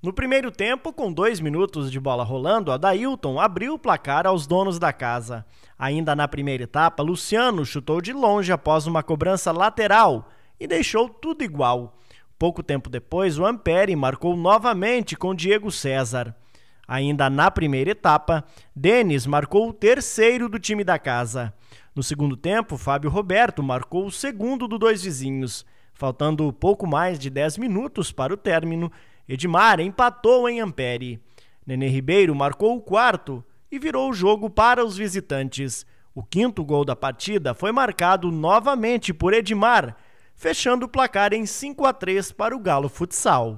No primeiro tempo, com dois minutos de bola rolando, Adailton abriu o placar aos donos da casa. Ainda na primeira etapa, Luciano chutou de longe após uma cobrança lateral e deixou tudo igual. Pouco tempo depois, o Ampere marcou novamente com Diego César. Ainda na primeira etapa, Denis marcou o terceiro do time da casa. No segundo tempo, Fábio Roberto marcou o segundo dos dois vizinhos. Faltando pouco mais de 10 minutos para o término, Edmar empatou em Ampere. Nenê Ribeiro marcou o quarto e virou o jogo para os visitantes. O quinto gol da partida foi marcado novamente por Edmar, fechando o placar em 5 a 3 para o Galo Futsal.